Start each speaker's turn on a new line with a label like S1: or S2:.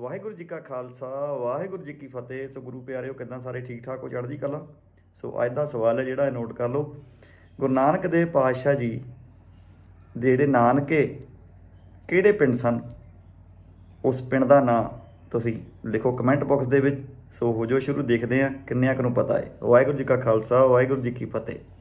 S1: ਵਾਹਿਗੁਰੂ ਜੀ ਕਾ ਖਾਲਸਾ ਵਾਹਿਗੁਰੂ ਜੀ ਕੀ ਫਤਿਹ ਸੋ ਗੁਰੂ ਪਿਆਰਿਓ ਕਿਦਾਂ ਸਾਰੇ ਠੀਕ ਠਾਕ ਹੋ ਚੜ੍ਹਦੀ ਕਲਾ ਸੋ ਅੱਜ ਦਾ ਸਵਾਲ ਹੈ ਜਿਹੜਾ ਨੋਟ ਕਰ ਲਓ ਗੁਰੂ ਨਾਨਕ ਦੇਵ ਪਾਤਸ਼ਾਹ ਜੀ ਦੇ ਜਿਹੜੇ ਨਾਨਕੇ ਕਿਹੜੇ ਪਿੰਡ ਸਨ ਉਸ ਪਿੰਡ ਦਾ ਨਾਮ ਤੁਸੀਂ ਲਿਖੋ ਕਮੈਂਟ ਬਾਕਸ ਦੇ ਵਿੱਚ ਸੋ ਹੋ ਜੋ ਸ਼ੁਰੂ ਦੇਖਦੇ ਆ ਕਿੰਨਿਆਂ ਕੁ ਨੂੰ ਪਤਾ ਹੈ ਵਾਹਿਗੁਰੂ ਜੀ ਕਾ ਖਾਲਸਾ ਵਾਹਿਗੁਰੂ ਜੀ ਕੀ ਫਤਿਹ